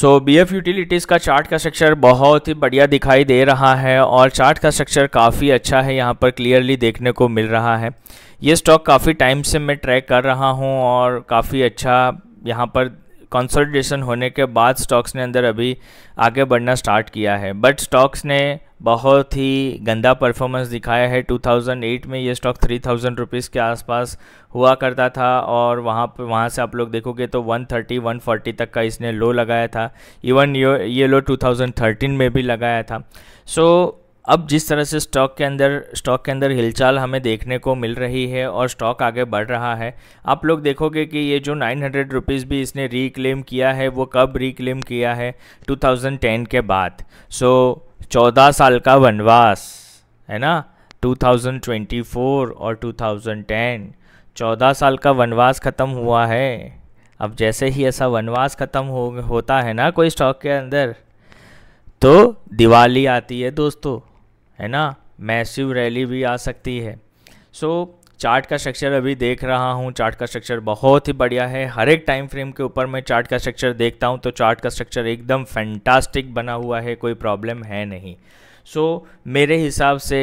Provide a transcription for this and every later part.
सो B F utilities का chart का structure बहुत ही बढ़िया दिखाई दे रहा है और चार्ट का स्ट्रक्चर काफ़ी अच्छा है यहाँ पर क्लियरली देखने को मिल रहा है ये स्टॉक काफ़ी टाइम से मैं ट्रैक कर रहा हूँ और काफ़ी अच्छा यहाँ पर कंसोलिडेशन होने के बाद स्टॉक्स ने अंदर अभी आगे बढ़ना स्टार्ट किया है बट स्टॉक्स ने बहुत ही गंदा परफॉर्मेंस दिखाया है 2008 में ये स्टॉक 3000 रुपीज़ के आसपास हुआ करता था और वहाँ पर वहाँ से आप लोग देखोगे तो 130 140 तक का इसने लो लगाया था इवन ये लो 2013 में भी लगाया था सो so, अब जिस तरह से स्टॉक के अंदर स्टॉक के अंदर हिलचाल हमें देखने को मिल रही है और स्टॉक आगे बढ़ रहा है आप लोग देखोगे कि ये जो नाइन हंड्रेड रुपीज़ भी इसने रिक्लेम किया है वो कब रिक्लेम किया है 2010 के बाद सो so, 14 साल का वनवास है ना 2024 और 2010 14 साल का वनवास ख़त्म हुआ है अब जैसे ही ऐसा वनवास ख़त्म हो होता है ना कोई स्टॉक के अंदर तो दिवाली आती है दोस्तों है ना मैसिव रैली भी आ सकती है सो so, चार्ट का स्ट्रक्चर अभी देख रहा हूँ चार्ट का स्ट्रक्चर बहुत ही बढ़िया है हर एक टाइम फ्रेम के ऊपर मैं चार्ट का स्ट्रक्चर देखता हूँ तो चार्ट का स्ट्रक्चर एकदम फैंटास्टिक बना हुआ है कोई प्रॉब्लम है नहीं सो so, मेरे हिसाब से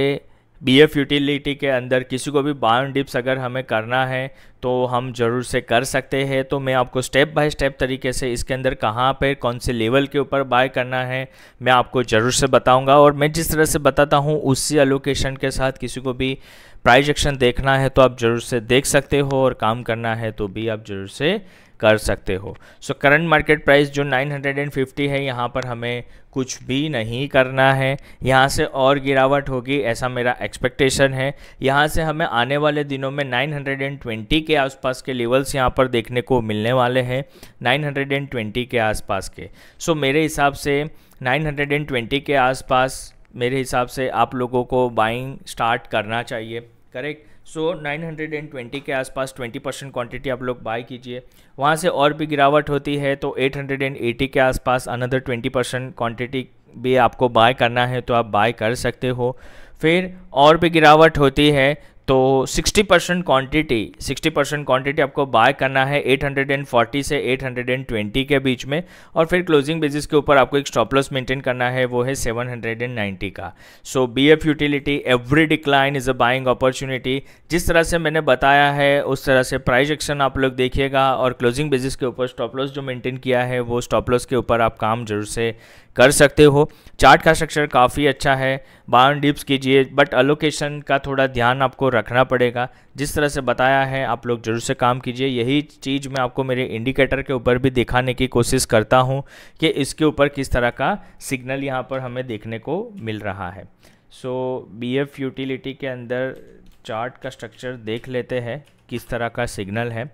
बीएफ यूटिलिटी के अंदर किसी को भी बाउंड डिप्स अगर हमें करना है तो हम ज़रूर से कर सकते हैं तो मैं आपको स्टेप बाय स्टेप तरीके से इसके अंदर कहाँ पर कौन से लेवल के ऊपर बाय करना है मैं आपको ज़रूर से बताऊँगा और मैं जिस तरह से बताता हूँ उसी एलोकेशन के साथ किसी को भी प्राइज एक्शन देखना है तो आप जरूर से देख सकते हो और काम करना है तो भी आप जरूर से कर सकते हो सो करंट मार्केट प्राइस जो 950 है यहाँ पर हमें कुछ भी नहीं करना है यहाँ से और गिरावट होगी ऐसा मेरा एक्सपेक्टेशन है यहाँ से हमें आने वाले दिनों में 920 के आसपास के लेवल्स यहाँ पर देखने को मिलने वाले हैं 920 के आसपास के सो so, मेरे हिसाब से 920 के आसपास मेरे हिसाब से आप लोगों को बाइंग स्टार्ट करना चाहिए करेक्ट सो so, 920 के आसपास 20 परसेंट क्वान्टिटी आप लोग बाई कीजिए वहाँ से और भी गिरावट होती है तो 880 के आसपास अनदर 20 परसेंट क्वान्टिटी भी आपको बाय करना है तो आप बाय कर सकते हो फिर और भी गिरावट होती है तो 60 percent quantity sixty percent quantity आपको बाय करना है 840 से 820 के बीच में और फिर क्लोजिंग बेसिस के ऊपर आपको एक स्टॉप लॉस मेंटेन करना है वो है 790 का so B F utility every decline is a buying opportunity जिस तरह से मैंने बताया है उस तरह से प्राइज एक्शन आप लोग देखिएगा और क्लोजिंग बेसिस के ऊपर स्टॉप लॉस जो मेंटेन किया है वो स्टॉप लॉस के ऊपर आप काम जरूर से कर सकते हो चार्ट का स्ट्रक्चर काफ़ी अच्छा है बाउंड डिप्स कीजिए बट अलोकेशन का थोड़ा ध्यान आपको रखना पड़ेगा जिस तरह से बताया है आप लोग जरूर से काम कीजिए यही चीज़ मैं आपको मेरे इंडिकेटर के ऊपर भी दिखाने की कोशिश करता हूँ कि इसके ऊपर किस तरह का सिग्नल यहाँ पर हमें देखने को मिल रहा है सो बी एफ यूटिलिटी के अंदर चार्ट का स्ट्रक्चर देख लेते हैं किस तरह का सिग्नल है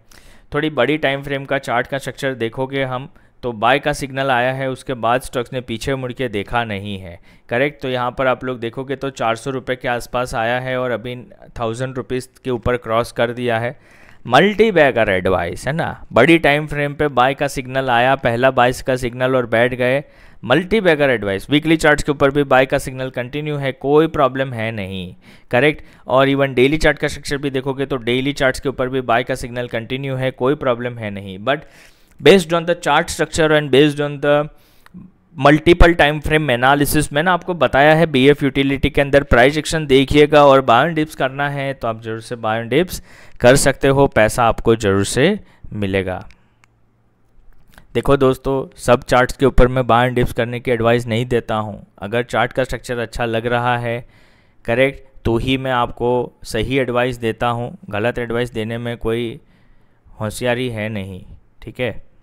थोड़ी बड़ी टाइम फ्रेम का चार्ट का स्ट्रक्चर देखोगे हम तो बाय का सिग्नल आया है उसके बाद स्टॉक्स ने पीछे मुड़ के देखा नहीं है करेक्ट तो यहाँ पर आप लोग देखोगे तो चार सौ के आसपास आया है और अभी थाउजेंड रुपीज़ के ऊपर क्रॉस कर दिया है मल्टी बैगर एडवाइस है ना बड़ी टाइम फ्रेम पे बाय का सिग्नल आया पहला बाइस का सिग्नल और बैठ गए multi bagger advice weekly chart के ऊपर भी बाय का सिग्नल कंटिन्यू है कोई प्रॉब्लम है नहीं करेक्ट और इवन डेली चार्ट का स्ट्रक्चर भी देखोगे तो डेली चार्ट के ऊपर भी बाय का सिग्नल कंटिन्यू है कोई प्रॉब्लम है नहीं but based on the chart structure and based on the multiple time frame analysis मैंने आपको बताया है बी एफ यूटिलिटी के अंदर प्राइस एक्शन देखिएगा और बायोन डिप्स करना है तो आप जरूर से बायोन डिप्स कर सकते हो पैसा आपको जरूर से मिलेगा देखो दोस्तों सब चार्ट्स के ऊपर मैं बायोन डिप्स करने की एडवाइस नहीं देता हूँ अगर चार्ट का स्ट्रक्चर अच्छा लग रहा है करेक्ट तो ही मैं आपको सही एडवाइस देता हूँ गलत एडवाइस देने में कोई होशियारी है नहीं ठीक है